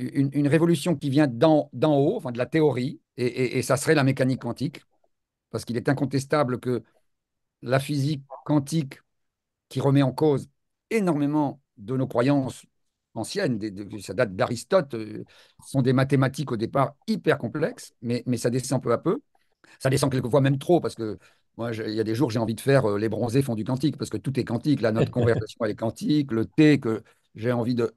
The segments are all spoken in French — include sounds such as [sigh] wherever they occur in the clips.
une, révolution qui vient d'en haut, de la théorie, et, ça serait la mécanique quantique, parce qu'il est incontestable que la physique quantique, qui remet en cause énormément de nos croyances anciennes, ça date d'Aristote, euh, sont des mathématiques au départ hyper complexes, mais, ça descend peu à peu. Ça descend quelquefois même trop, parce que moi, il y a des jours, j'ai envie de faire euh, les bronzés font du quantique, parce que tout est quantique. note notre [laughs] conversation, est quantique. Le thé que j'ai envie de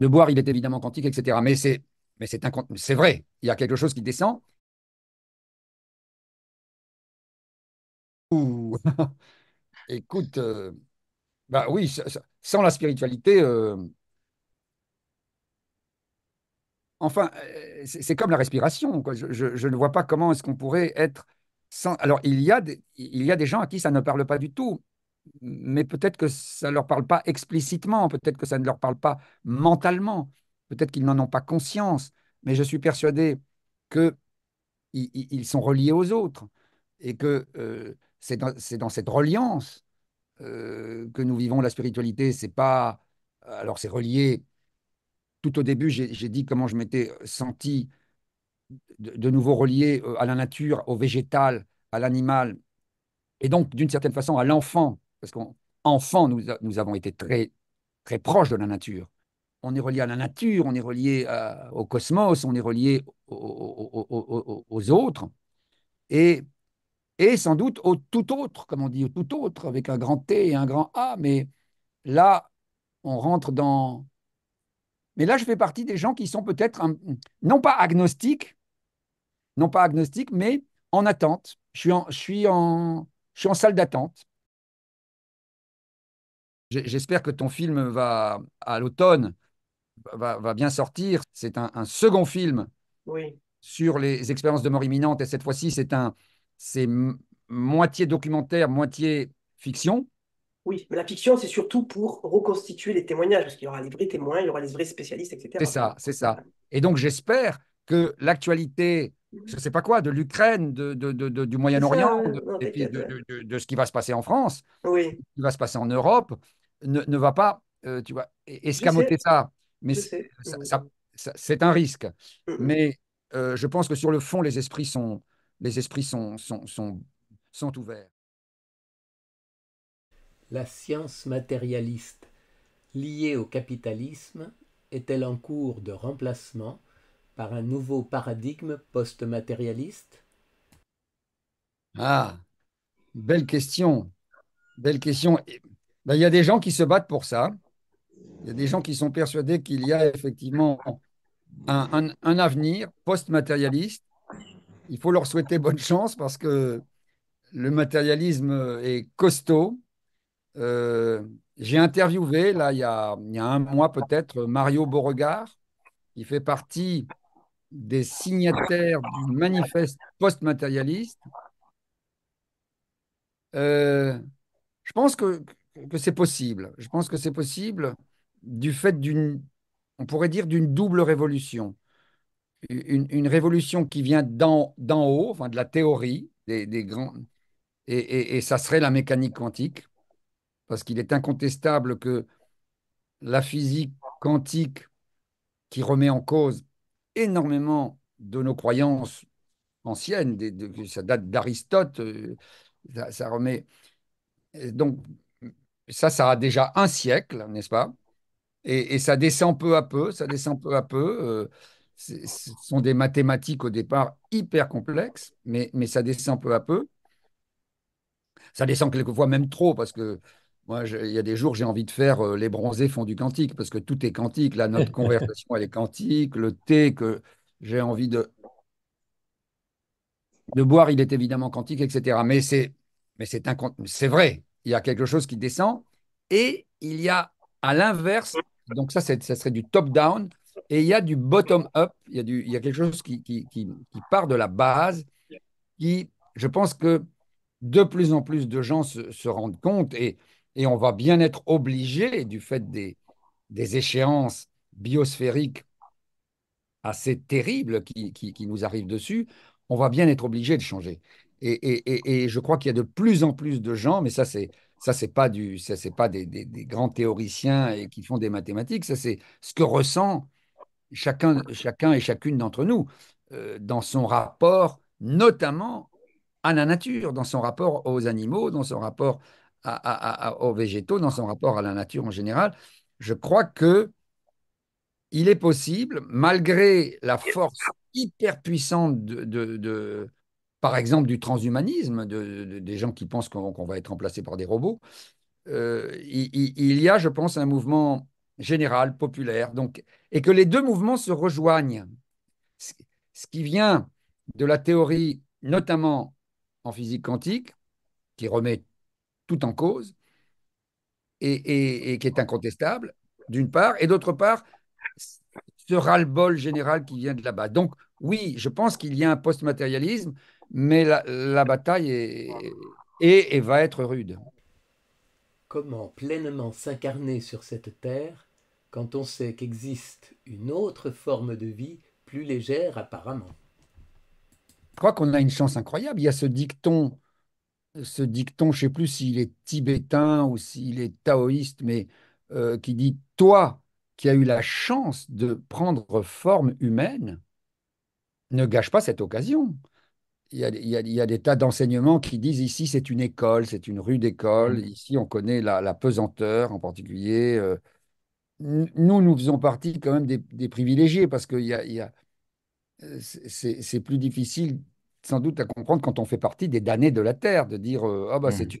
de boire, il est évidemment quantique, etc. Mais c'est, mais c'est, c'est vrai, il y a quelque chose qui descend. [laughs] Écoute, euh, bah oui, sans la spiritualité, euh, enfin, euh, c'est comme la respiration. Je, ne vois pas comment est-ce qu'on pourrait être sans. Alors, il y, a il y a des gens à qui ça ne parle pas du tout, mais peut-être que ça ne leur parle pas explicitement, peut-être que ça ne leur parle pas mentalement, peut-être qu'ils n'en ont pas conscience, mais je suis persuadé qu'ils ils sont reliés aux autres et que euh, c'est dans, cette reliance euh, que nous vivons la spiritualité. C'est pas. Alors, c'est relié. Tout au début, j'ai dit comment je m'étais senti de, nouveau relié euh, à la nature, au végétal, à l'animal, et donc, d'une certaine façon, à l'enfant parce qu'enfant, nous, nous, avons été très, très proches de la nature. On est relié à la nature, on est relié euh, au cosmos, on est relié aux autres. Et, et sans doute au tout autre, comme on dit, au tout autre, avec un grand T et un grand A. Mais là, on rentre dans. Mais là, je fais partie des gens qui sont peut-être, non pas agnostiques, non pas agnostiques, mais en attente. Je suis je suis en, je suis en salle d'attente. J'espère que ton film va, à l'automne, va, bien sortir. C'est un, second film sur les expériences de mort imminente. Et cette fois-ci, c'est un, moitié documentaire, moitié fiction. Oui, mais la fiction, c'est surtout pour reconstituer les témoignages, parce qu'il y aura les vrais témoins, il y aura les vrais spécialistes, etc. C'est ça, c'est ça. Et donc, j'espère que l'actualité, mhm. je ne sais pas quoi, de l'Ukraine, de, du Moyen-Orient, euh, de, ce qui va se passer en France, oui. ce qui va se passer en Europe, ne, va pas, euh, tu vois, e-, escamoter ça. Mais c'est un risque. Mm, mm. Mais euh, je pense que sur le fond, les esprits sont, les esprits sont, sont, sont, sont ouverts. La science matérialiste liée au capitalisme est-elle en cours de remplacement par un nouveau paradigme post-matérialiste Ah, belle question. Belle question. Ben, il y a des gens qui se battent pour ça. Il y a des gens qui sont persuadés qu'il y a effectivement un, avenir post-matérialiste. Il faut leur souhaiter bonne chance parce que le matérialisme est costaud. Euh, j'ai interviewé, là, il y a, un mois peut-être, Mario Beauregard, qui fait partie des signataires du manifeste post-matérialiste. Euh, je pense que que c'est possible. Je pense que c'est possible du fait d'une, on pourrait dire d'une double révolution. Une, révolution qui vient d'en, haut, de la théorie des, grands, et, ça serait la mécanique quantique, parce qu'il est incontestable que la physique quantique, qui remet en cause énormément de nos croyances anciennes, ça date d'Aristote, euh, ça, ça remet. Donc, ça, ça a déjà un siècle, n'est-ce pas et, ça descend peu à peu, ça descend peu à peu. Euh, ce sont des mathématiques au départ hyper complexes, mais, mais ça descend peu à peu. Ça descend quelquefois même trop, parce que moi, il y a des jours, j'ai envie de faire euh, les bronzés font du quantique, parce que tout est quantique. Là, notre conversation, elle est quantique. Le thé que j'ai envie de, de boire, il est évidemment quantique, etc. Mais c'est, c'est vrai il y a quelque chose qui descend, et il y a à l'inverse, donc ça, ça serait du top-down, et il y a du bottom-up, il, y a il y a quelque chose qui, qui, part de la base, qui, je pense que de plus en plus de gens se, rendent compte, et, et on va bien être obligé, du fait des, des échéances biosphériques assez terribles qui, qui, nous arrivent dessus, on va bien être obligé de changer. Et, je crois qu'il y a de plus en plus de gens, mais ça, c'est ça c'est pas du c'est pas des, grands théoriciens et qui font des mathématiques ça c'est ce que ressent chacun chacun et chacune d'entre nous euh, dans son rapport notamment à la nature dans son rapport aux animaux dans son rapport aux végétaux dans son rapport à la nature en général je crois que il est possible malgré la force hyper puissante de par exemple du transhumanisme, des gens qui pensent qu'on va être remplacé par des robots, euh, il, y a, je pense, un mouvement général, populaire, donc, et que les deux mouvements se rejoignent. Ce, qui vient de la théorie, notamment en physique quantique, qui remet tout en cause et, et qui est incontestable, d'une part, et d'autre part, ce ras-le-bol général qui vient de là-bas. Donc, oui, je pense qu'il y a un post-matérialisme mais la, bataille est, et va être rude. Comment pleinement s'incarner sur cette terre quand on sait qu'existe une autre forme de vie plus légère apparemment Je crois qu'on a une chance incroyable. Il y a ce dicton, ce dicton, je ne sais plus s'il est tibétain ou s'il est taoïste, mais euh, qui dit Toi qui as eu la chance de prendre forme humaine, ne gâche pas cette occasion il y, a, des tas d'enseignements qui disent ici c'est une école, c'est une rue d'école, mmh. ici on connaît la, pesanteur en particulier. Euh, nous, nous faisons partie quand même des, privilégiés parce que y a, euh, c'est plus difficile sans doute à comprendre quand on fait partie des damnés de la Terre, de dire euh, ah bah c'est mmh.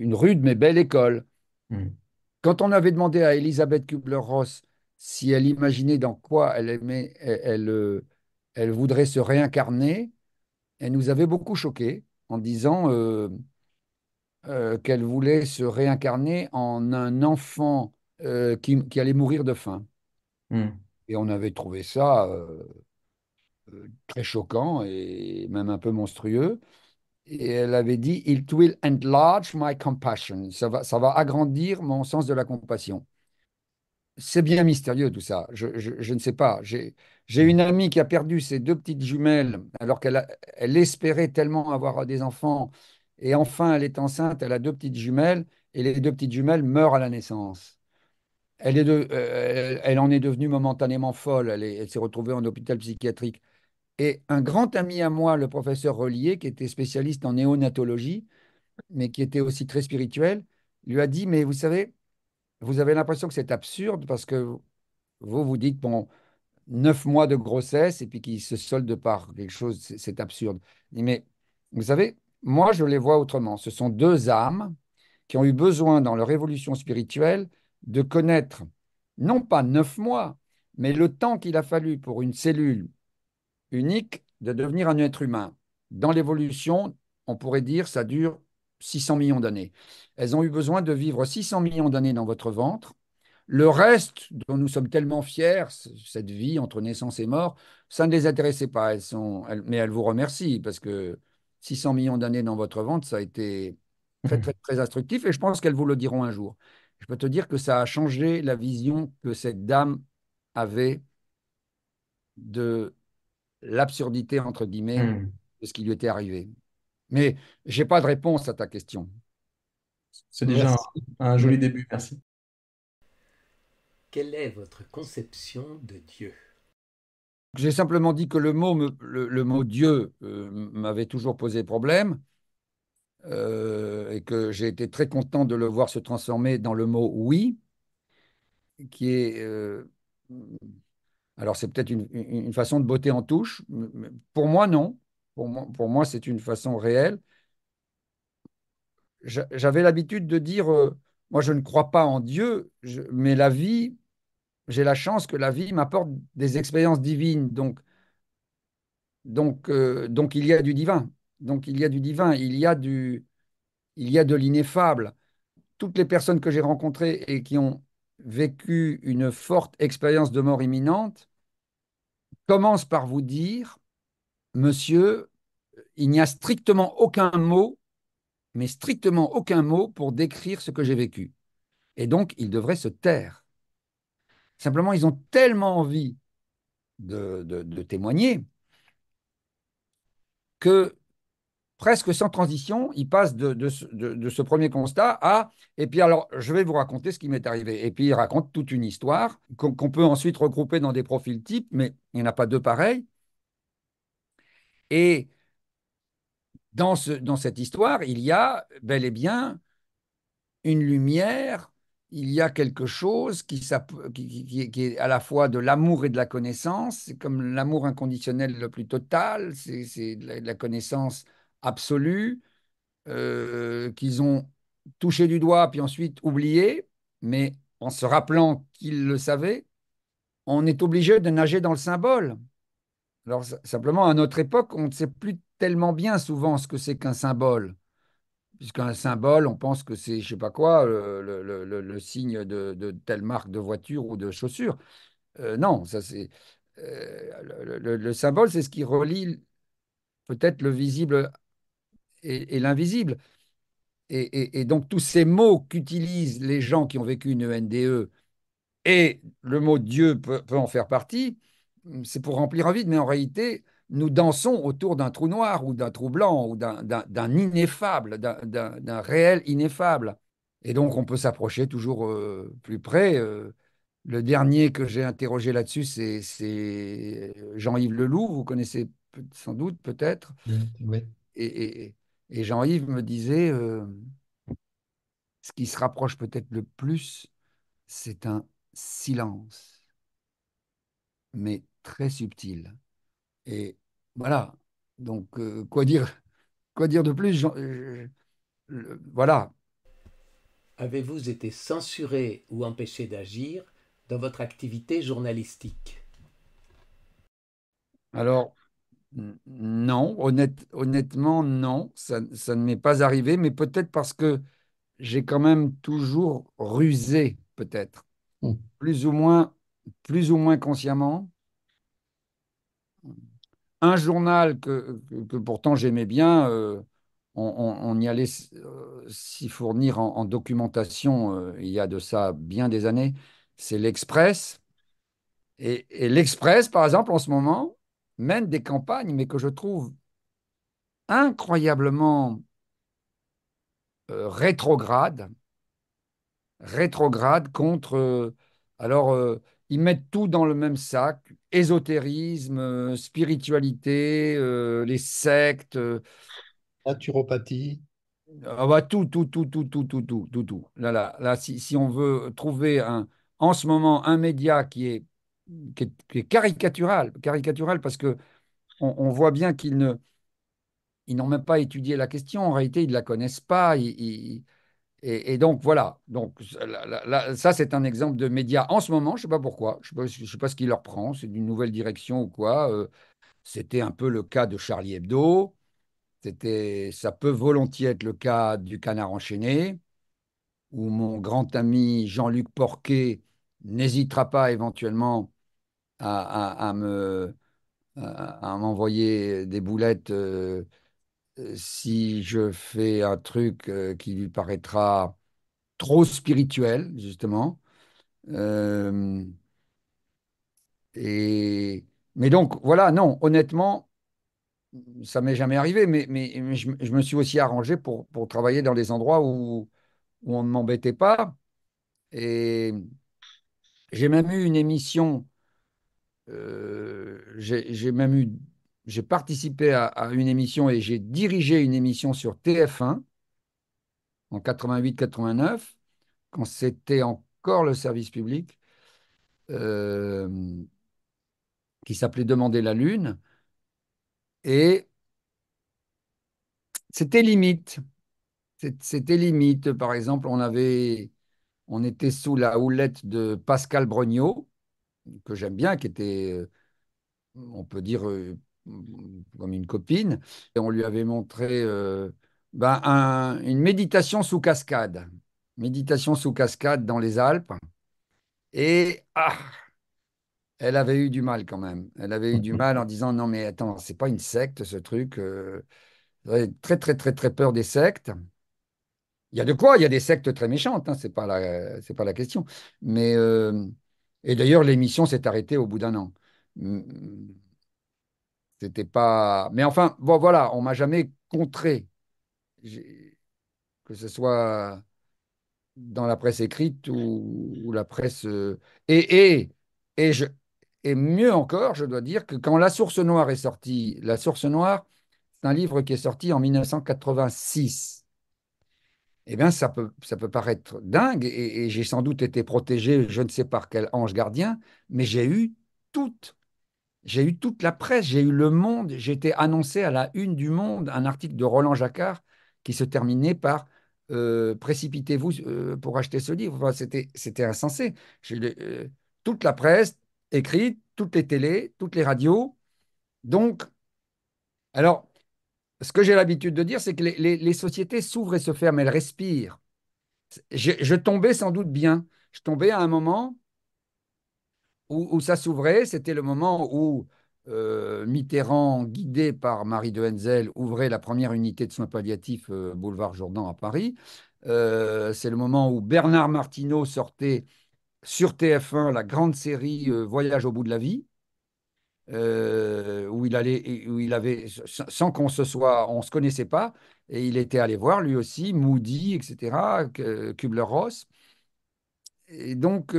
une, rude mais belle école. Mmh. Quand on avait demandé à Elisabeth Kubler-Ross si elle imaginait dans quoi elle aimait, elle elle voudrait se réincarner. Elle nous avait beaucoup choqués en disant euh, euh, qu'elle voulait se réincarner en un enfant euh, qui, allait mourir de faim. Hmm. Et on avait trouvé ça très choquant et même un peu monstrueux. Et elle avait dit It will enlarge my compassion. Ça va, ça va agrandir mon sens de la compassion c'est bien mystérieux tout ça. Je, ne sais pas. J'ai mm. une amie qui a perdu ses deux petites jumelles alors qu'elle espérait tellement avoir des enfants. Et enfin, elle est enceinte, elle a deux petites jumelles et les deux petites jumelles meurent à la naissance. Elle, euh, elle en est devenue momentanément folle. Elle s'est retrouvée en hôpital psychiatrique. Et un grand ami à moi, le professeur Relier, qui était spécialiste en néonatologie, mais qui était aussi très spirituel, lui a dit, mais vous savez, vous avez l'impression que c'est absurde parce que vous vous dites, bon, neuf mois de grossesse et puis qui se solde par quelque chose, c'est absurde. Mais vous savez, moi, je les vois autrement. Ce sont deux âmes qui ont eu besoin dans leur évolution spirituelle de connaître, non pas neuf mois, mais le temps qu'il a fallu pour une cellule unique de devenir un être humain. Dans l'évolution, on pourrait dire, ça dure 600 millions d'années. Elles ont eu besoin de vivre 600 millions d'années dans votre ventre. Le reste, dont nous sommes tellement fiers, cette vie entre naissance et mort, ça ne les intéressait pas. Elles sont, mais elles vous remercient parce que 600 millions d'années dans votre ventre, ça a été mhm. très, instructif et je pense qu'elles vous le diront un jour. Je peux te dire que ça a changé la vision que cette dame avait de l'absurdité, entre guillemets, hmm. de ce qui lui était arrivé. Mais je n'ai pas de réponse à ta question. C'est déjà un, joli début, merci. Quelle est votre conception de Dieu J'ai simplement dit que le mot, Dieu euh, m'avait toujours posé problème euh, et que j'ai été très content de le voir se transformer dans le mot oui, qui est... Euh, alors c'est peut-être une, façon de botter en touche. mais Pour moi, non. Pour moi, c'est une façon réelle. J'avais l'habitude de dire, euh, moi je ne crois pas en Dieu, mais la vie, j'ai la chance que la vie m'apporte des expériences divines. Donc, donc, euh, donc il y a du divin. Donc il y a du divin, il y a, du, il y a de l'ineffable. Toutes les personnes que j'ai rencontrées et qui ont vécu une forte expérience de mort imminente commencent par vous dire, monsieur, il n'y a strictement aucun mot, mais strictement aucun mot pour décrire ce que j'ai vécu. Et donc, ils devraient se taire. Simplement, ils ont tellement envie de, témoigner que presque sans transition, ils passent de, ce premier constat à et puis alors je vais vous raconter ce qui m'est arrivé. Et puis ils raconte toute une histoire qu'on peut ensuite regrouper dans des profils types, mais il n'y en a pas deux pareils. Et dans, cette histoire, il y a bel et bien une lumière, il y a quelque chose qui, est à la fois de l'amour et de la connaissance. C'est comme l'amour inconditionnel le plus total, c'est de, la, connaissance absolue euh, qu'ils ont touché du doigt puis ensuite oublié, mais en se rappelant qu'ils le savaient, on est obligé de nager dans le symbole. Alors simplement, à notre époque, on ne sait plus tellement bien souvent ce que c'est qu'un symbole. Puisqu'un symbole, on pense que c'est, je sais pas quoi, le, le, le, signe de, de, telle marque de voiture ou de chaussure. Euh, non, ça c'est. Euh, le, symbole, c'est ce qui relie peut-être le visible et, l'invisible. Et, et, et, donc tous ces mots qu'utilisent les gens qui ont vécu une NDE, e et le mot Dieu peut, peut en faire partie, c'est pour remplir un vide, mais en réalité, nous dansons autour d'un trou noir ou d'un trou blanc ou d'un ineffable, d'un réel ineffable. Et donc, on peut s'approcher toujours euh, plus près. Euh. le dernier que j'ai interrogé là-dessus, c'est euh, Jean-Yves Leloup. Vous connaissez sans doute, peut-être. Mmh, et, Jean-Yves me disait ce qui se rapproche peut-être le plus, c'est un silence, mais très subtil. Et voilà. Donc, euh, quoi, dire, quoi dire de plus euh, Voilà. Avez-vous été censuré ou empêché d'agir dans votre activité journalistique Alors, non, honnêtement, non, ça, ne m'est pas arrivé, mais peut-être parce que j'ai quand même toujours rusé, peut-être, hmm. plus ou moins, plus ou moins consciemment, un journal que, pourtant j'aimais bien, euh, on, y allait euh, s'y fournir en, documentation euh, il y a de ça bien des années, c'est l'Express. Et, l'Express, par exemple, en ce moment, mène des campagnes, mais que je trouve incroyablement rétrograde, rétrograde contre... alors, ils mettent tout dans le même sac, ésotérisme, euh, spiritualité, euh, les sectes. Euh, naturopathie. Ah bah, tout, tout, tout, tout, tout, tout, tout, tout, Là, là, si, on veut trouver un, en ce moment un média qui est, est, caricatural, caricatural parce que on, voit bien qu'ils ne, ils n'ont même pas étudié la question. En réalité, ils ne la connaissent pas. Et, donc voilà, donc, ça c'est un exemple de média en ce moment, je ne sais pas pourquoi, je ne sais, pas ce qui leur prend, c'est d'une nouvelle direction ou quoi. Euh, c'était un peu le cas de Charlie Hebdo, c'était, ça peut volontiers être le cas du canard enchaîné, où mon grand ami Jean-Luc Porquet n'hésitera pas éventuellement à, me, m'envoyer des boulettes. Euh, euh, si je fais un truc euh, qui lui paraîtra trop spirituel, justement. Euh, et, mais donc, voilà, non, honnêtement, ça m'est jamais arrivé, mais, mais, je, me suis aussi arrangé pour, travailler dans des endroits où, où on ne m'embêtait pas. Et j'ai même eu une émission, j'ai même eu j'ai participé à, une émission et j'ai dirigé une émission sur TF1 en 88-89, quand c'était encore le service public, euh, qui s'appelait Demander la Lune. Et c'était limite. C'était limite. Par exemple, on avait, on était sous la houlette de Pascal Brognaud, que j'aime bien, qui était, euh, on peut dire, euh, comme une copine, et on lui avait montré euh, ben, une méditation sous cascade, méditation sous cascade dans les Alpes. Et ah, elle avait eu du mal quand même. Elle avait eu du mhm. mal en disant non mais attends, c'est pas une secte ce truc. Euh, très très très très peur des sectes. Il y a de quoi, il y a des sectes très méchantes, hein, c'est pas la c'est pas la question. Mais euh, et d'ailleurs l'émission s'est arrêtée au bout d'un an. C'était pas. Mais enfin, bon, voilà, on m'a jamais contré. Que ce soit dans la presse écrite ou, la presse. Euh, et, et, et, je... et mieux encore, je dois dire que quand La Source Noire est sortie, La Source Noire, c'est un livre qui est sorti en 1986. Eh bien, ça peut, ça peut paraître dingue, et, et j'ai sans doute été protégé, je ne sais par quel ange gardien, mais j'ai eu toute j'ai eu toute la presse, j'ai eu Le Monde, j'étais annoncé à la une du Monde, un article de Roland Jacquard qui se terminait par euh, précipitez-vous euh, pour acheter ce livre. C'était insensé. Euh, toute la presse écrite, toutes les télés, toutes les radios. Donc, alors, ce que j'ai l'habitude de dire, c'est que les, sociétés s'ouvrent et se ferment, elles respirent. je, tombais sans doute bien. Je tombais à un moment où, ça s'ouvrait. C'était le moment où euh, Mitterrand, guidé par Marie de Henzel, ouvrait la première unité de soins palliatifs euh, boulevard Jourdan à Paris. Euh, c'est le moment où Bernard Martineau sortait sur TF1 la grande série Voyage au bout de la vie. où il allait, où il avait, sans qu'on se soit, on se connaissait pas, et il était allé voir lui aussi Moody, etc., Kubler-Ross. Et donc,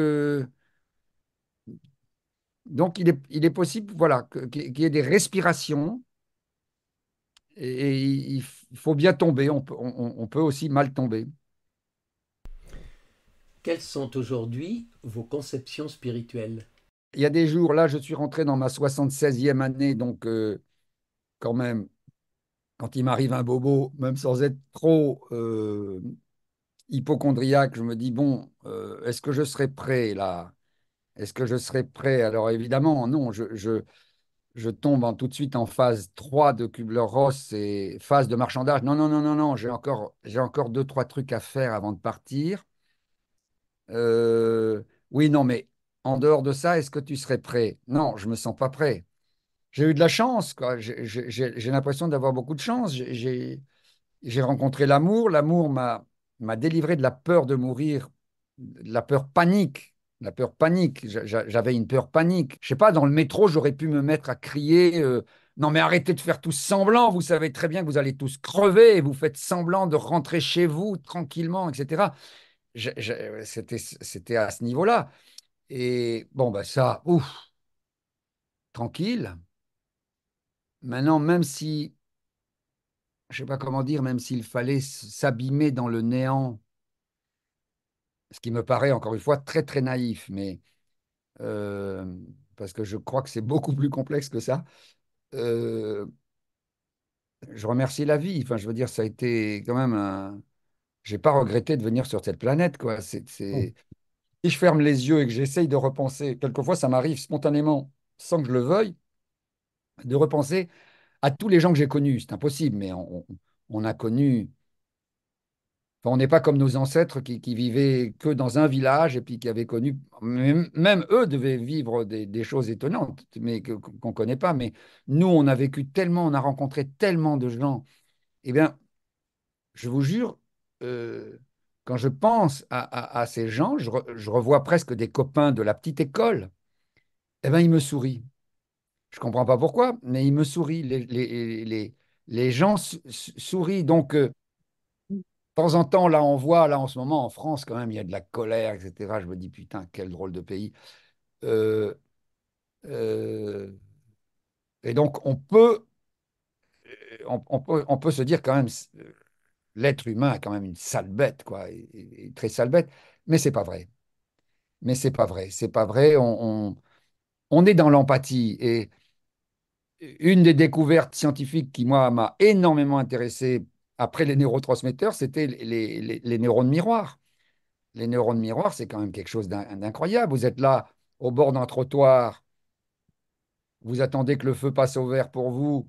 donc, il est, possible voilà, qu'il y ait des respirations et, il faut bien tomber, on peut, aussi mal tomber. Quelles sont aujourd'hui vos conceptions spirituelles Il y a des jours, là, je suis rentré dans ma 76e année, donc euh, quand même, quand il m'arrive un bobo, même sans être trop euh, hypochondriaque, je me dis, bon, euh, est-ce que je serai prêt là est-ce que je serais prêt Alors évidemment, non, je, je, tombe tout de suite en phase 3 de Kubler-Ross et phase de marchandage. Non, non, non, non, non, j'ai encore, j'ai encore deux, trois trucs à faire avant de partir. Euh, oui, non, mais en dehors de ça, est-ce que tu serais prêt Non, je ne me sens pas prêt. J'ai eu de la chance, j'ai l'impression d'avoir beaucoup de chance. J'ai rencontré l'amour, l'amour m'a délivré de la peur de mourir, de la peur panique la peur panique. J'avais une peur panique. Je sais pas, dans le métro, j'aurais pu me mettre à crier euh, Non, mais arrêtez de faire tous semblant. Vous savez très bien que vous allez tous crever et vous faites semblant de rentrer chez vous tranquillement, etc. C'était à ce niveau-là. Et bon, bah ça, ouf, tranquille. Maintenant, même si, je sais pas comment dire, même s'il fallait s'abîmer dans le néant ce qui me paraît encore une fois très très naïf, mais euh, parce que je crois que c'est beaucoup plus complexe que ça. Euh, je remercie la vie. Enfin, je veux dire, ça a été quand même Je J'ai pas regretté de venir sur cette planète, quoi. C'est, oh. Si je ferme les yeux et que j'essaye de repenser, quelquefois ça m'arrive spontanément, sans que je le veuille, de repenser à tous les gens que j'ai connus. C'est impossible, mais on, on a connu on n'est pas comme nos ancêtres qui, vivaient que dans un village et puis qui avaient connu. Même eux devaient vivre des, choses étonnantes, mais qu'on ne connaît pas. Mais nous, on a vécu tellement, on a rencontré tellement de gens. Eh bien, je vous jure, euh, quand je pense à, ces gens, je, revois presque des copains de la petite école. Eh bien, ils me sourient. Je ne comprends pas pourquoi, mais ils me sourient. Les, les, gens sourient. Donc. Euh, temps en temps, là, on voit, là, en ce moment, en France, quand même, il y a de la colère, etc. Je me dis, putain, quel drôle de pays. Euh, euh, et donc, on peut, on, peut, on peut se dire quand même, euh, l'être humain est quand même une sale bête, quoi, et, très sale bête, mais c'est pas vrai. Mais c'est pas vrai, c'est pas vrai. On, on, on est dans l'empathie et une des découvertes scientifiques qui moi m'a énormément intéressé après les neurotransmetteurs, c'était les, les, neurones miroirs. Les neurones miroirs, c'est quand même quelque chose d'incroyable. Vous êtes là au bord d'un trottoir, vous attendez que le feu passe au vert pour vous,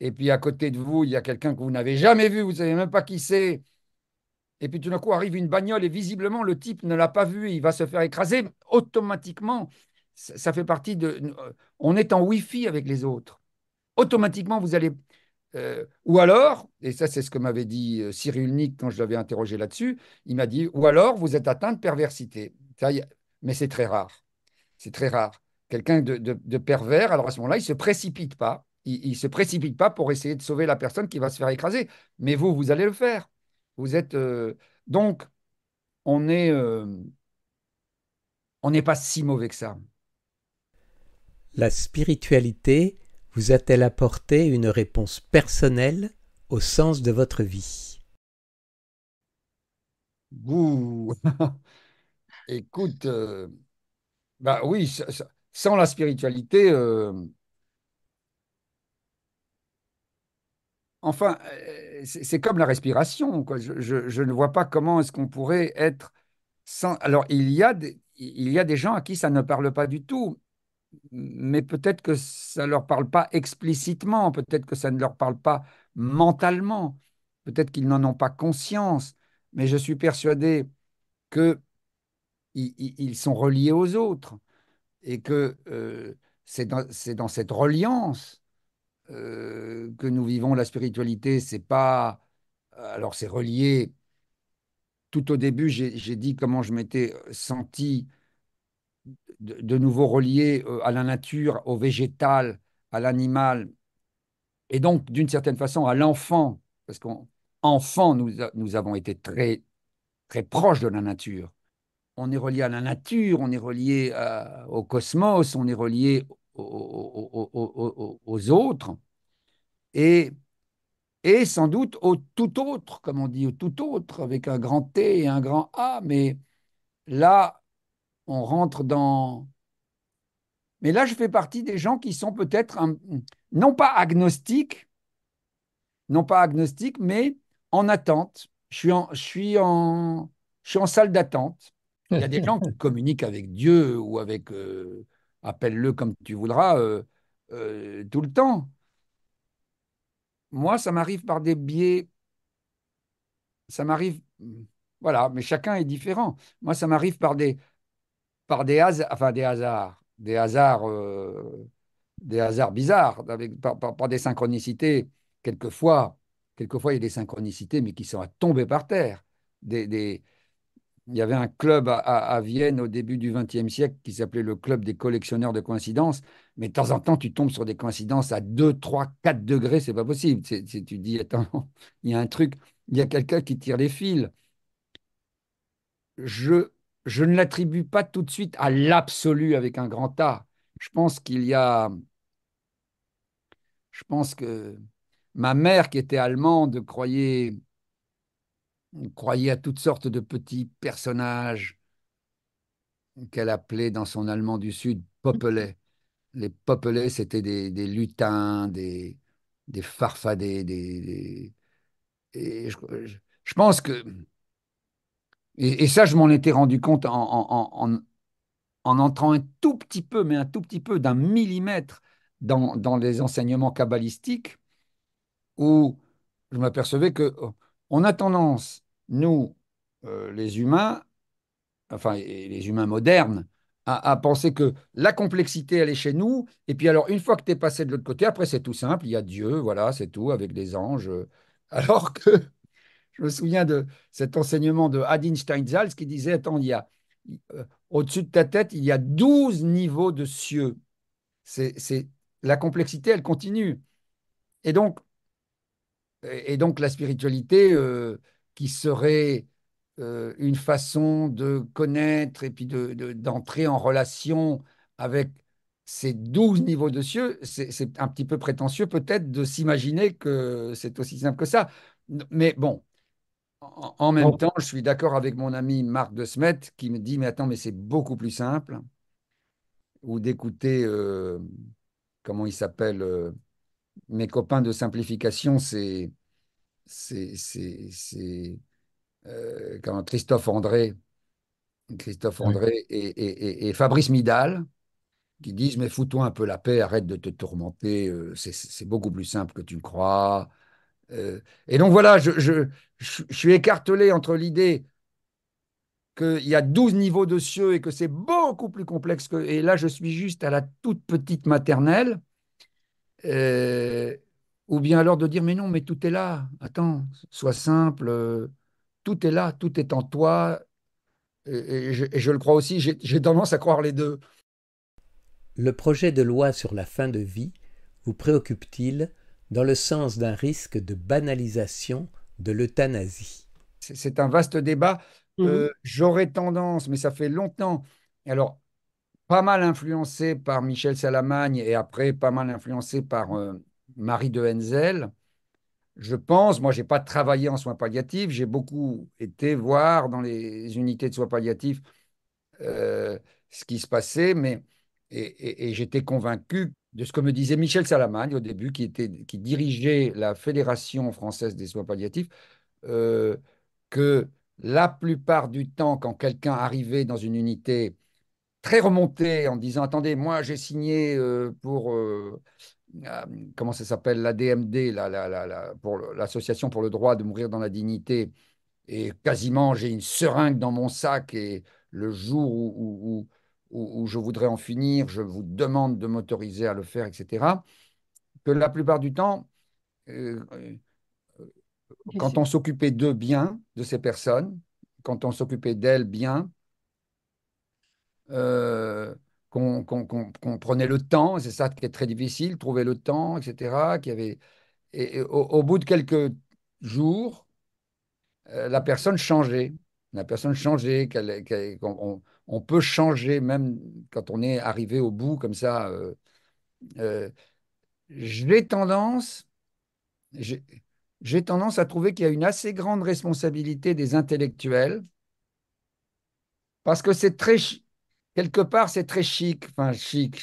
et puis à côté de vous, il y a quelqu'un que vous n'avez jamais vu, vous ne savez même pas qui c'est. Et puis tout d'un coup arrive une bagnole et visiblement le type ne l'a pas vu, il va se faire écraser automatiquement. Ça fait partie de... Euh, on est en Wi-Fi avec les autres. Automatiquement, vous allez euh, ou alors, et ça c'est ce que m'avait dit euh, Cyril Nick quand je l'avais interrogé là-dessus, il m'a dit, ou alors vous êtes atteint de perversité. mais c'est très rare. C'est très rare. Quelqu'un de, de, pervers, alors à ce moment-là, il ne se précipite pas. Il ne se précipite pas pour essayer de sauver la personne qui va se faire écraser. Mais vous, vous allez le faire. Vous êtes... Euh, donc, on est... on n'est pas si mauvais que ça. La spiritualité vous a-t-elle apporté une réponse personnelle au sens de votre vie [laughs] Écoute, euh, bah oui, sans la spiritualité, euh, enfin, euh, c'est comme la respiration. Je, ne vois pas comment est-ce qu'on pourrait être sans. Alors, il y a il y a des gens à qui ça ne parle pas du tout, mais peut-être que ça ne leur parle pas explicitement, peut-être que ça ne leur parle pas mentalement, peut-être qu'ils n'en ont pas conscience, mais je suis persuadé que ils sont reliés aux autres et que euh, c'est dans, cette reliance euh, que nous vivons la spiritualité. C'est pas. Euh, alors, c'est relié. Tout au début, j'ai dit comment je m'étais senti de, nouveau relié euh, à la nature, au végétal, à l'animal, et donc d'une certaine façon à l'enfant, parce qu'enfant, nous, nous avons été très, très proches de la nature. On est relié à la nature, on est relié euh, au cosmos, on est relié aux, autres, et, et sans doute au tout autre, comme on dit, au tout autre, avec un grand T et un grand A, mais là, on rentre dans... Mais là, je fais partie des gens qui sont peut-être, non pas agnostiques, non pas agnostiques, mais en attente. Je suis en, je suis en, en salle d'attente. Il y a des gens qui [laughs] communiquent avec Dieu ou avec, euh, appelle-le comme tu voudras, euh, euh, tout le temps. Moi, ça m'arrive par des biais. Ça m'arrive, voilà, mais chacun est différent. Moi, ça m'arrive par des, par des, des hasards, des hasards, euh, des hasards bizarres, avec, par, des synchronicités, quelquefois, quelquefois il y a des synchronicités, mais qui sont à tomber par terre. Il y avait un club à, Vienne au début du XXe siècle qui s'appelait le club des collectionneurs de coïncidences, mais de temps en temps, tu tombes sur des coïncidences à 2, 3, 4 degrés, c'est pas possible. c'est tu dis, attends, [laughs] il y a un truc, il y a quelqu'un qui tire les fils. Je, je ne l'attribue pas tout de suite à l'absolu avec un grand A. Je pense qu'il y a. Je pense que ma mère, qui était allemande, croyait, croyait à toutes sortes de petits personnages qu'elle appelait dans son allemand du Sud popelet. Les popelets, c'était des, lutins, des, des farfadets, des. Et je pense que et, ça, je m'en étais rendu compte en, entrant un tout petit peu, mais un tout petit peu d'un millimètre dans, les enseignements kabbalistiques, où je m'apercevais que oh, on a tendance, nous, euh, les humains, enfin les humains modernes, à, à, penser que la complexité, elle est chez nous. Et puis alors, une fois que tu es passé de l'autre côté, après, c'est tout simple. Il y a Dieu, voilà, c'est tout, avec des anges. Alors que je me souviens de cet enseignement de Adin Steinzals qui disait Attends, il y a, euh, au-dessus de ta tête, il y a 12 niveaux de cieux. C'est, la complexité, elle continue. Et donc, et donc la spiritualité euh, qui serait euh, une façon de connaître et puis d'entrer de, d'entrer en relation avec ces douze niveaux de cieux, c'est un petit peu prétentieux peut-être de s'imaginer que c'est aussi simple que ça. Mais bon, en même temps, je suis d'accord avec mon ami Marc de Smet qui me dit Mais attends, mais c'est beaucoup plus simple. Ou d'écouter, euh, comment il s'appelle euh, Mes copains de simplification, c'est. Euh, Christophe André. Christophe André et, Fabrice Midal qui disent Mais fous-toi un peu la paix, arrête de te tourmenter, c'est beaucoup plus simple que tu le crois. Euh, et donc voilà, je, suis écartelé entre l'idée qu'il y a 12 niveaux de cieux et que c'est beaucoup plus complexe que... Et là, je suis juste à la toute petite maternelle. Euh, ou bien alors de dire, mais non, mais tout est là. Attends, sois simple. Euh, tout est là, tout est en toi. et je, le crois aussi, j'ai tendance à croire les deux. Le projet de loi sur la fin de vie vous préoccupe-t-il dans le sens d'un risque de banalisation de l'euthanasie. C'est un vaste débat. Mhm. Euh, j'aurais tendance, mais ça fait longtemps, alors pas mal influencé par Michel Salamagne et après pas mal influencé par euh, Marie de Henzel, je pense, moi, je n'ai pas travaillé en soins palliatifs, j'ai beaucoup été voir dans les unités de soins palliatifs euh, ce qui se passait, mais et, et j'étais convaincu de ce que me disait Michel Salamagne au début, qui, était, qui dirigeait la Fédération française des soins palliatifs, euh, que la plupart du temps, quand quelqu'un arrivait dans une unité très remontée en disant Attendez, moi j'ai signé euh, pour. Euh, comment ça s'appelle L'ADMD, la, la, la, pour l'Association pour le droit de mourir dans la dignité, et quasiment j'ai une seringue dans mon sac, et le jour où où, je voudrais en finir, je vous demande de m'autoriser à le faire, etc., que la plupart du temps, euh, euh, quand on s'occupait d'eux bien, de ces personnes, quand on s'occupait d'elles bien, euh, qu'on prenait le temps, c'est ça qui est très difficile, trouver le temps, etc. y avait... Et, au, bout de quelques jours, la personne changeait. La personne changeait, qu'elle, on peut changer, même quand on est arrivé au bout comme ça. Euh, euh, j'ai tendance, j'ai tendance à trouver qu'il y a une assez grande responsabilité des intellectuels, parce que c'est très, quelque part, c'est très chic, enfin chic,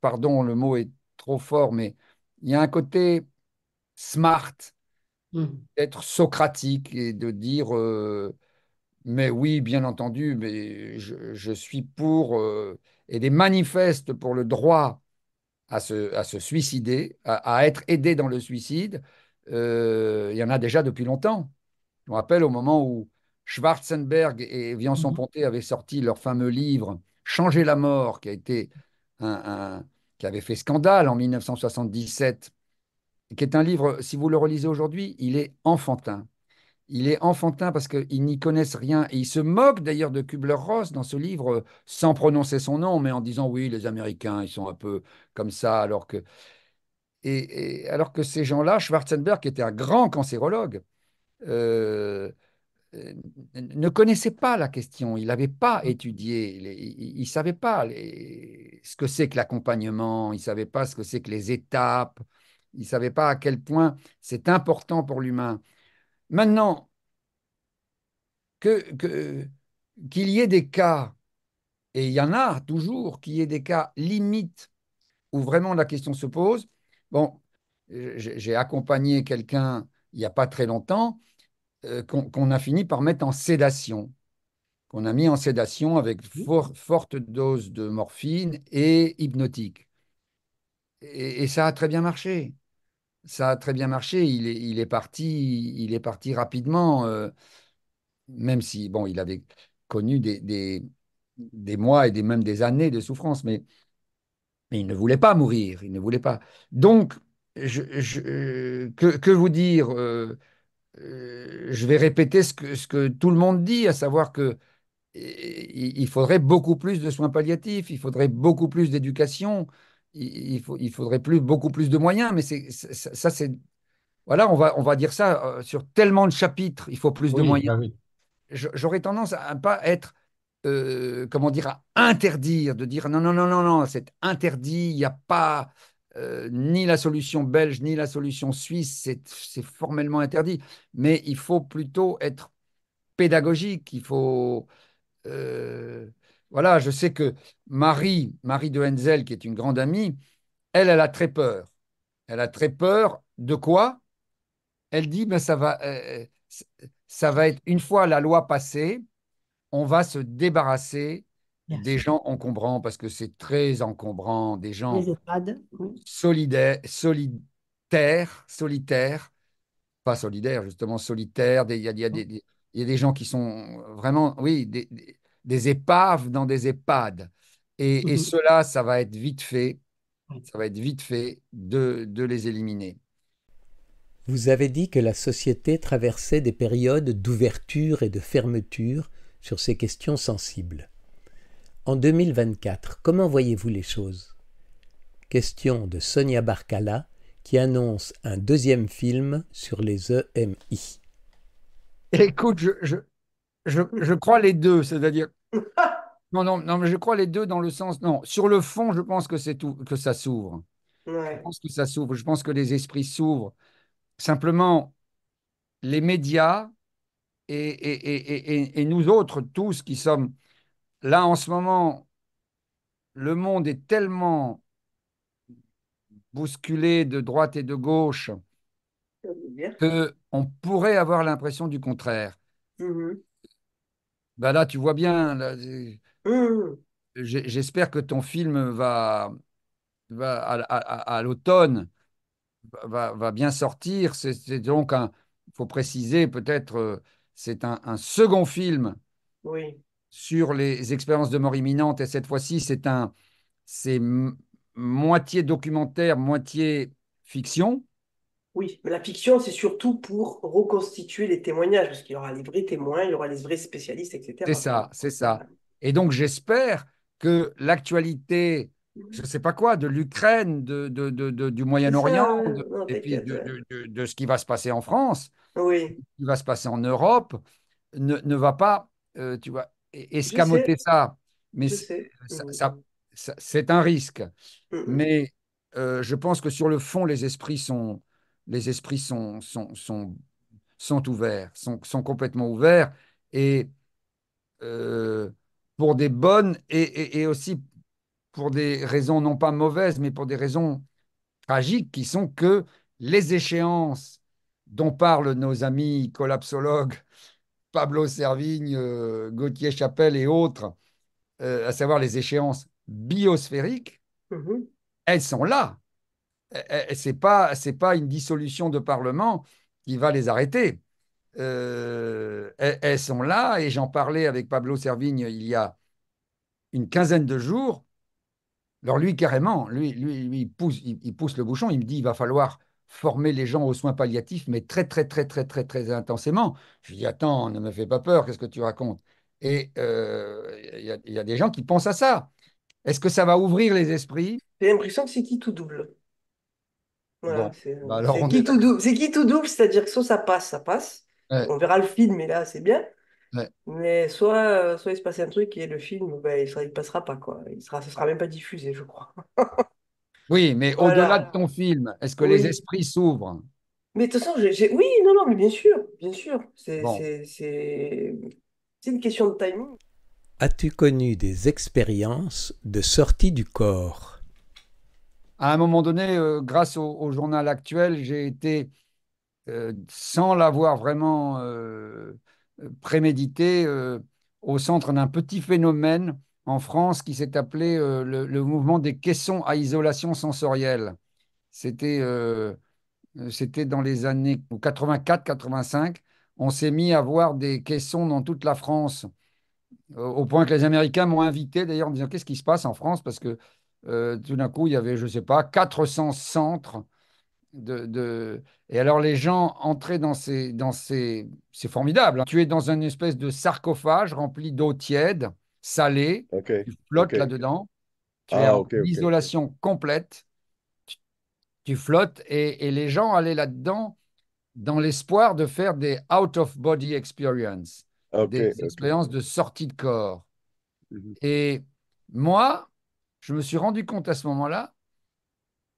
pardon, le mot est trop fort, mais il y a un côté smart, mmh. d'être socratique et de dire euh, mais oui, bien entendu, mais je, suis pour euh, et des manifestes pour le droit à se, suicider, à, être aidé dans le suicide. Euh, il y en a déjà depuis longtemps. On me rappelle au moment où Schwarzenberg et Viançon mhm. Ponté avaient sorti leur fameux livre Changer la mort, qui a été un, qui avait fait scandale en 1977, qui est un livre, si vous le relisez aujourd'hui, il est enfantin. Il est enfantin parce qu'ils n'y connaissent rien et ils se moquent d'ailleurs de Kubler-Ross dans ce livre euh, sans prononcer son nom, mais en disant oui, les Américains, ils sont un peu comme ça, alors que. Et, alors que ces gens-là, Schwarzenberg, qui était un grand cancérologue, euh, euh, ne connaissait pas la question, il n'avait pas étudié, il ne savait pas ce que c'est que l'accompagnement, il ne savait pas ce que c'est que les étapes, il ne savait pas à quel point c'est important pour l'humain. Maintenant, qu'il que, y ait des cas, et il y en a toujours, qu'il y ait des cas limites où vraiment la question se pose. Bon, j'ai accompagné quelqu'un il n'y a pas très longtemps euh, qu'on a fini par mettre en sédation, qu'on a mis en sédation avec mmh forte dose de morphine et hypnotique. et ça a très bien marché ça a très bien marché. Il est, parti, il est parti rapidement, euh, même si bon, il avait connu des, mois et des, même des années de souffrance, mais, il ne voulait pas mourir, il ne voulait pas. Donc, que, vous dire euh, euh, Je vais répéter ce que, ce que, tout le monde dit, à savoir que eh, il faudrait beaucoup plus de soins palliatifs, il faudrait beaucoup plus d'éducation, il, il faudrait plus, beaucoup plus de moyens, mais c'est, ça, c'est. Voilà, on va, on va dire ça euh, sur tellement de chapitres, il faut plus de moyens. Bah j'aurais tendance à ne pas être, euh, comment dire, à interdire, de dire non, non, non, non, non, c'est interdit, il n'y a pas euh, ni la solution belge, ni la solution suisse, c'est formellement interdit. Mais il faut plutôt être pédagogique, il faut. Voilà, je sais que Marie, Marie de Henzel, qui est une grande amie, elle, elle a très peur. Elle a très peur de quoi Elle dit, ben, ça, va, euh, euh, ça va être, une fois la loi passée, on va se débarrasser des gens encombrants, parce que c'est très encombrant, des gens solidaires, solitaires, solitaires, pas solidaires, justement, solitaires, il y, a, des gens qui sont vraiment, oui, des, des épaves dans des EHPAD. Et, mhm. cela, ça va être vite fait. Ça va être vite fait de, les éliminer. Vous avez dit que la société traversait des périodes d'ouverture et de fermeture sur ces questions sensibles. En 2024, comment voyez-vous les choses Question de Sonia Barcala qui annonce un deuxième film sur les EMI. Écoute, je, je, crois les deux, c'est-à-dire. Non, non, non, mais je crois les deux dans le sens. Non, sur le fond, je pense que c'est tout, que ça s'ouvre. Je pense que ça s'ouvre. Je pense que les esprits s'ouvrent. Simplement, les médias et, nous autres tous qui sommes là en ce moment, le monde est tellement bousculé de droite et de gauche qu'on on pourrait avoir l'impression du contraire. Mm-hmm. Bah, là, tu vois bien. Euh, mmh. J'espère que ton film va, à, l'automne va, bien sortir. C'est donc un. faut préciser peut-être. Euh, c'est un, second film sur les expériences de mort imminente. Et cette fois-ci, c'est un. C'est moitié documentaire, moitié fiction. Oui, mais la fiction, c'est surtout pour reconstituer les témoignages, parce qu'il y aura les vrais témoins, il y aura les vrais spécialistes, etc. C'est ça, c'est ça. Et donc j'espère que l'actualité, mhm. je ne sais pas quoi, de l'Ukraine, de, du Moyen-Orient, et bah, puis de, ce qui va se passer en France, oui. ce qui va se passer en Europe, ne, va pas, euh, tu vois, escamoter ça. Mais c'est ça, un risque. Mhm. Mais euh, je pense que sur le fond, les esprits sont, les esprits sont, sont, sont, ouverts, sont, complètement ouverts, et euh, pour des bonnes et, aussi pour des raisons non pas mauvaises, mais pour des raisons tragiques qui sont que les échéances dont parlent nos amis collapsologues Pablo Servigne, euh, Gauthier Chapelle et autres, euh, à savoir les échéances biosphériques, mhm. elles sont là. Eh, eh, c'est pas c'est pas une dissolution de parlement qui va les arrêter. Euh, elles, sont là et j'en parlais avec Pablo Servigne il y a une quinzaine de jours. Alors lui carrément, lui, lui, il pousse, il, pousse le bouchon. Il me dit il va falloir former les gens aux soins palliatifs, mais très très très très très très intensément. Je lui dis attends, ne me fais pas peur, qu'est-ce que tu racontes Et euh, il y, a, des gens qui pensent à ça. Est-ce que ça va ouvrir les esprits J'ai l'impression que c'est qui tout double c'est qui, tout double. C'est à dire que soit ça passe, ça passe. On verra le film, mais là, c'est bien. Mais soit, euh, soit il se passe un truc et le film, bah, il ne passera pas. Quoi. Il sera, ce sera même pas diffusé, je crois. [laughs] oui, mais au-delà de ton film, est-ce que les esprits s'ouvrent Mais de toute façon, oui, non, non, mais bien sûr, bien sûr. C'est une question de timing. As-tu connu des expériences de sortie du corps à un moment donné, euh, grâce au, journal actuel, j'ai été, euh, sans l'avoir vraiment euh, prémédité, au centre d'un petit phénomène en France qui s'est appelé le, mouvement des caissons à isolation sensorielle. C'était c'était dans les années 84-85. On s'est mis à voir des caissons dans toute la France, au point que les Américains m'ont invité d'ailleurs en disant qu'est-ce qui se passe en France parce que euh, tout d'un coup, il y avait, je ne sais pas, 400 centres. De, Et alors, les gens entraient dans ces. Dans ces... C'est formidable. Hein. Tu es dans une espèce de sarcophage rempli d'eau tiède, salée. Tu flottes là-dedans. Tu as es ah, isolation complète. Tu, flottes et, les gens allaient là-dedans dans l'espoir de faire des out-of-body experience, des expériences de sortie de corps. Mhm. Et moi, je me suis rendu compte à ce moment-là,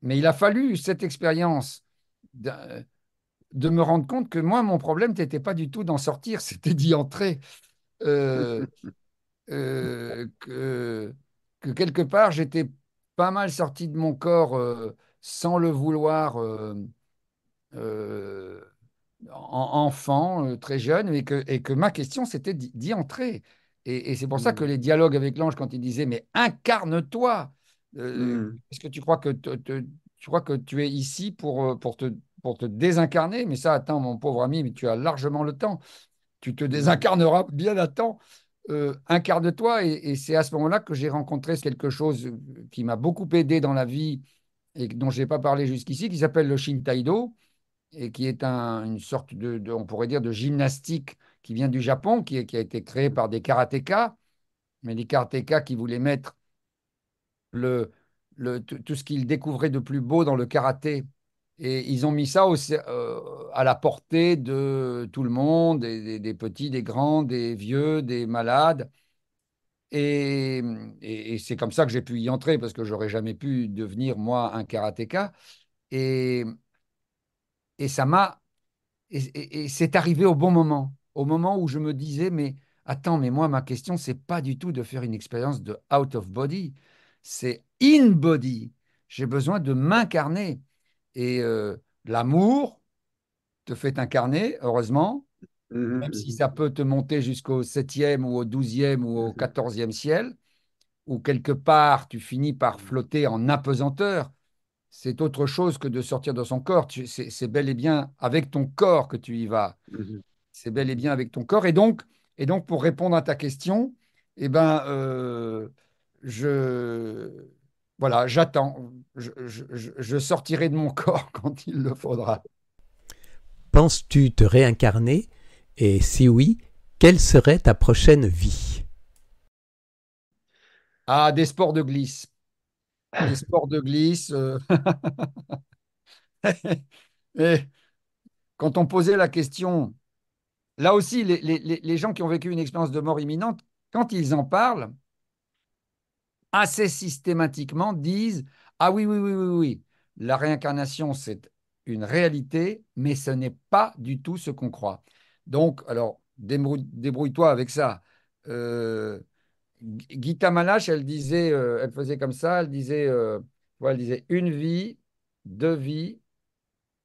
mais il a fallu cette expérience de, me rendre compte que moi, mon problème n'était pas du tout d'en sortir, [laughs] c'était d'y entrer. Euh, euh, que, quelque part, j'étais pas mal sorti de mon corps euh, sans le vouloir en, enfant, très jeune, et que, et que ma question, c'était d'y entrer. Et, c'est pour ça hmm. que les dialogues avec l'ange, quand il disait, mais incarne-toi, euh, hmm. est-ce que tu crois que, tu es ici euh, pour, te, désincarner Mais ça, attends, mon pauvre ami, mais tu as largement le temps. Tu te désincarneras bien à temps. Euh, incarne-toi. Et, c'est à ce moment-là que j'ai rencontré quelque chose qui m'a beaucoup aidé dans la vie et dont je n'ai pas parlé jusqu'ici, qui s'appelle le Shintaido, et qui est une sorte de, on pourrait dire, de gymnastique qui vient du Japon, qui, qui a été créé par des karatékas, mais des karatékas qui voulaient mettre le, tout ce qu'ils découvraient de plus beau dans le karaté. Et ils ont mis ça euh, à la portée de tout le monde, des, petits, des grands, des vieux, des malades. Et, c'est comme ça que j'ai pu y entrer, parce que j'aurais jamais pu devenir, moi, un karatéka. Et, et ça m'a. et c'est arrivé au bon moment au moment où je me disais, mais attends, mais moi, ma question, c'est pas du tout de faire une expérience de out of body, c'est in body. J'ai besoin de m'incarner. Et euh, l'amour te fait incarner, heureusement, mmh, même mmh, si mmh. ça peut te monter jusqu'au septième ou au douzième ou au quatorzième ciel, ou quelque part tu finis par flotter en apesanteur. C'est autre chose que de sortir de son corps. C'est bel et bien avec ton corps que tu y vas c'est bel et bien avec ton corps. Et donc, et donc pour répondre à ta question, eh ben, euh, je voilà, j'attends. Je, sortirai de mon [laughs] corps quand il le faudra. Penses-tu te réincarner Et si oui, quelle serait ta prochaine vie Ah, des sports de glisse. Des sports de glisse. Euh, [laughs] quand on posait la question là aussi, les, gens qui ont vécu une expérience de mort imminente, quand ils en parlent, assez systématiquement disent Ah oui, oui, oui, oui, oui, la réincarnation, c'est une réalité, mais ce n'est pas du tout ce qu'on croit. Donc, alors, débrouille-toi avec ça. Euh, Gita elle disait, euh, elle faisait comme ça, elle disait, euh, voilà, elle disait une vie, deux vies,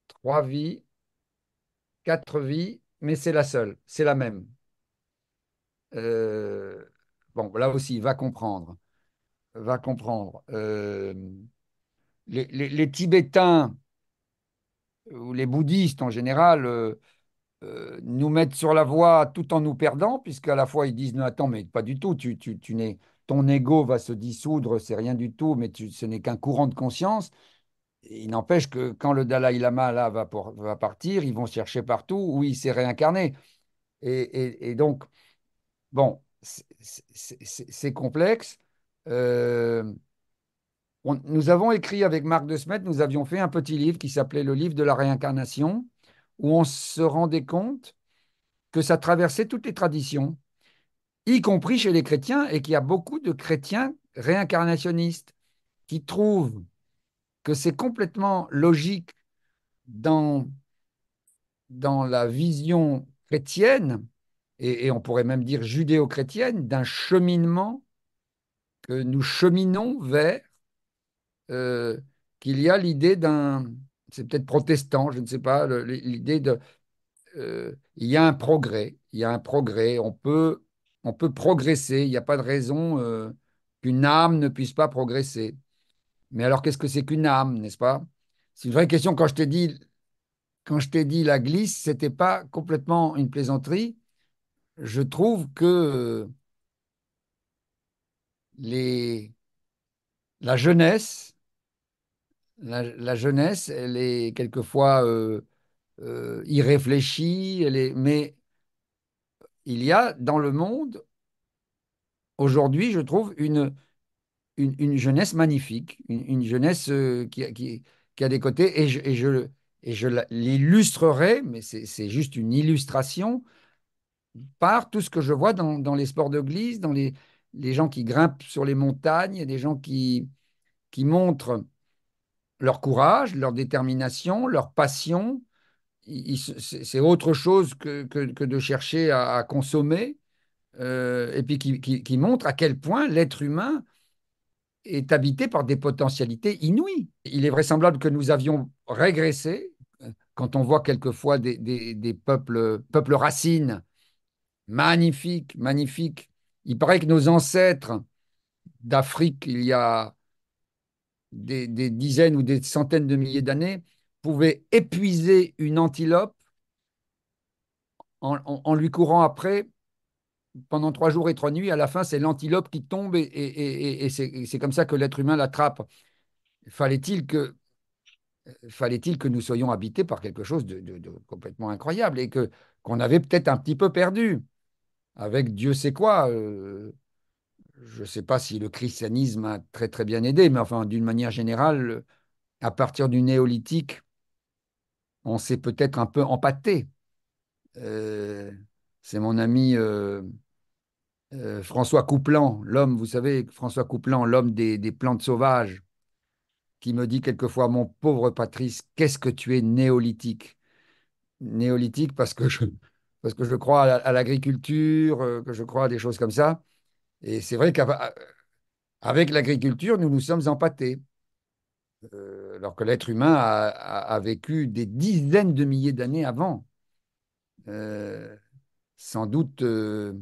trois vies, quatre vies, mais c'est la seule, c'est la même. Euh, bon, là aussi, va comprendre. Va comprendre. Euh, les, Tibétains ou les bouddhistes en général euh, nous mettent sur la voie tout en nous perdant, puisqu'à la fois ils disent non, attends, mais pas du tout, tu, ton ego va se dissoudre, c'est rien du tout, mais ce n'est qu'un courant de conscience il n'empêche que quand le Dalai Lama là, va, partir, ils vont chercher partout où il s'est réincarné. Et, donc, bon, c'est complexe. Euh, nous avons écrit avec Marc de Smet, nous avions fait un petit livre qui s'appelait Le livre de la réincarnation, où on se rendait compte que ça traversait toutes les traditions, y compris chez les chrétiens, et qu'il y a beaucoup de chrétiens réincarnationnistes qui trouvent que c'est complètement logique dans, dans la vision chrétienne, et, on pourrait même dire judéo-chrétienne, d'un cheminement que nous cheminons vers, euh, qu'il y a l'idée d'un, c'est peut-être protestant, je ne sais pas, l'idée de, euh, il y a un progrès, il y a un progrès, on peut, on peut progresser, il n'y a pas de raison euh, qu'une âme ne puisse pas progresser. Mais alors, qu'est-ce que c'est qu'une âme, n'est-ce pas C'est une vraie question. Quand je t'ai dit, quand je t'ai dit la glisse, c'était pas complètement une plaisanterie. Je trouve que les, la jeunesse, jeunesse, elle est quelquefois euh, euh, irréfléchie, elle est, mais il y a dans le monde aujourd'hui, je trouve, une, une, jeunesse magnifique, une, jeunesse euh, qui, qui, a des côtés, et je, et et je l'illustrerai, mais c'est juste une illustration, par tout ce que je vois dans, les sports de glisse, dans les, les, gens qui grimpent sur les montagnes, des gens qui, qui montrent leur courage, leur détermination, leur passion. C'est autre chose que, de chercher à, consommer, euh, et puis qui, qui, qui montre à quel point l'être humain est habité par des potentialités inouïes. Il est vraisemblable que nous avions régressé euh, quand on voit quelquefois des, peuples, racines magnifiques, magnifiques. Il paraît que nos ancêtres d'Afrique, il y a des, dizaines ou des centaines de milliers d'années, pouvaient épuiser une antilope en, lui courant après pendant trois jours et trois nuits, à la fin, c'est l'antilope qui tombe et, c'est comme ça que l'être humain l'attrape. Fallait-il que, fallait-il que nous soyons habités par quelque chose de, complètement incroyable et que qu'on avait peut-être un petit peu perdu avec Dieu sait quoi. Euh, je ne sais pas si le christianisme a très très bien aidé, mais enfin d'une manière générale, à partir du néolithique, on s'est peut-être un peu empâté. Euh, c'est mon ami euh, euh, François Couplan, l'homme, vous savez, François Couplan, l'homme des, plantes sauvages, qui me dit quelquefois, mon pauvre Patrice, qu'est-ce que tu es néolithique Néolithique parce que je, parce que je crois à, l'agriculture, euh, que je crois à des choses comme ça. Et c'est vrai qu'avec l'agriculture, nous nous sommes empâtés. alors que l'être humain a, vécu des dizaines de milliers d'années avant sans doute euh,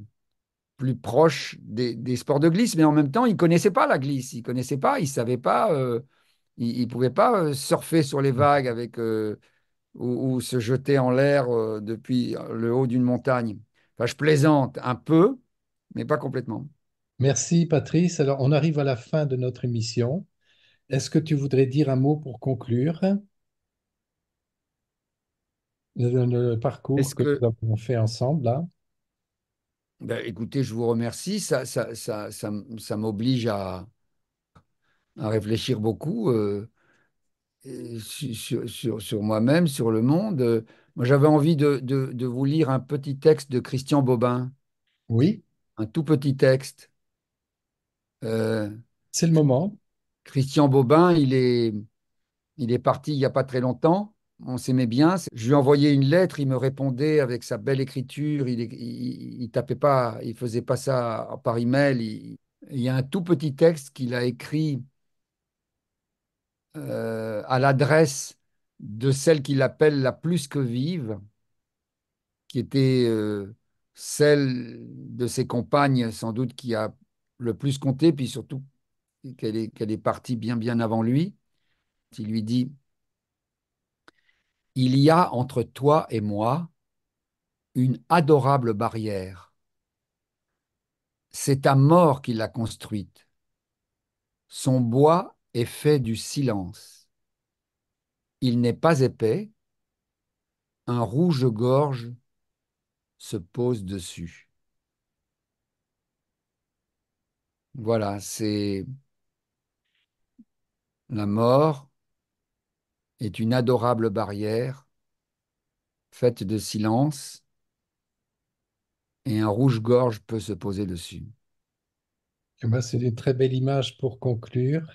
plus proche des, sports de glisse, mais en même temps, il connaissait pas la glisse, il connaissait pas, il savait pas, euh, il pouvait pas euh, surfer sur les vagues avec, ou, ou, se jeter en l'air depuis le haut d'une montagne. je plaisante un peu, mais pas complètement. Merci Patrice. Alors, on arrive à la fin de notre émission. Est-ce que tu voudrais dire un mot pour conclure le, parcours que, nous avons fait ensemble là ben, Écoutez, je vous remercie. Ça, ça, ça, ça, m'oblige à, à, réfléchir beaucoup euh, sur, sur, sur moi-même, sur le monde. Moi, j'avais envie de, de, de, vous lire un petit texte de Christian Bobin. Oui. Un tout petit texte. Euh, C'est le moment. Christian Bobin, il est, il est parti il n'y a pas très longtemps on s'aimait bien. Je lui envoyais une lettre, il me répondait avec sa belle écriture. Il, il, tapait pas, il faisait pas ça par email. Il, il y a un tout petit texte qu'il a écrit euh, à l'adresse de celle qu'il appelle la plus que vive, qui était euh, celle de ses compagnes sans doute qui a le plus compté, puis surtout qu'elle est, est partie bien bien avant lui. Il lui dit il y a entre toi et moi une adorable barrière. C'est ta mort qui l'a construite. Son bois est fait du silence. Il n'est pas épais. Un rouge-gorge se pose dessus. Voilà, c'est la mort est une adorable barrière faite de silence et un rouge-gorge peut se poser dessus. Eh ben, c'est une très belle image pour conclure.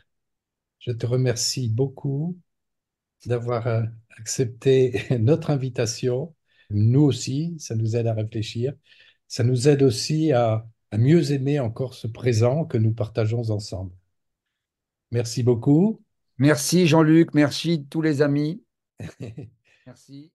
Je te remercie beaucoup d'avoir euh, accepté [laughs] notre invitation. Nous aussi, ça nous aide à réfléchir. Ça nous aide aussi à mieux aimer encore ce présent que nous partageons ensemble. Merci beaucoup. Merci Jean-Luc, merci tous les amis. [laughs] merci.